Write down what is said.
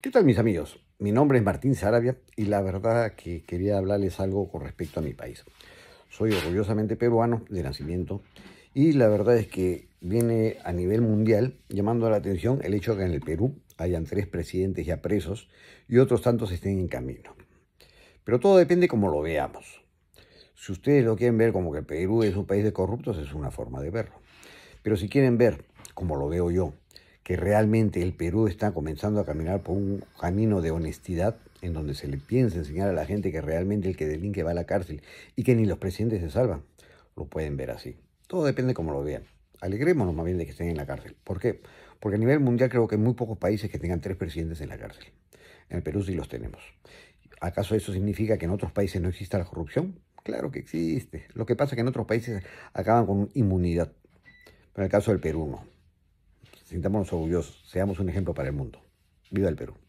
¿Qué tal mis amigos? Mi nombre es Martín Sarabia y la verdad que quería hablarles algo con respecto a mi país. Soy orgullosamente peruano de nacimiento y la verdad es que viene a nivel mundial llamando la atención el hecho que en el Perú hayan tres presidentes ya presos y otros tantos estén en camino. Pero todo depende como lo veamos. Si ustedes lo quieren ver como que el Perú es un país de corruptos, es una forma de verlo. Pero si quieren ver, como lo veo yo, que realmente el Perú está comenzando a caminar por un camino de honestidad en donde se le piensa enseñar a la gente que realmente el que delinque va a la cárcel y que ni los presidentes se salvan. Lo pueden ver así. Todo depende cómo lo vean. Alegrémonos más bien de que estén en la cárcel. ¿Por qué? Porque a nivel mundial creo que hay muy pocos países que tengan tres presidentes en la cárcel. En el Perú sí los tenemos. ¿Acaso eso significa que en otros países no exista la corrupción? Claro que existe. Lo que pasa es que en otros países acaban con inmunidad. Pero en el caso del Perú no. Sintámonos orgullosos, seamos un ejemplo para el mundo. Viva el Perú.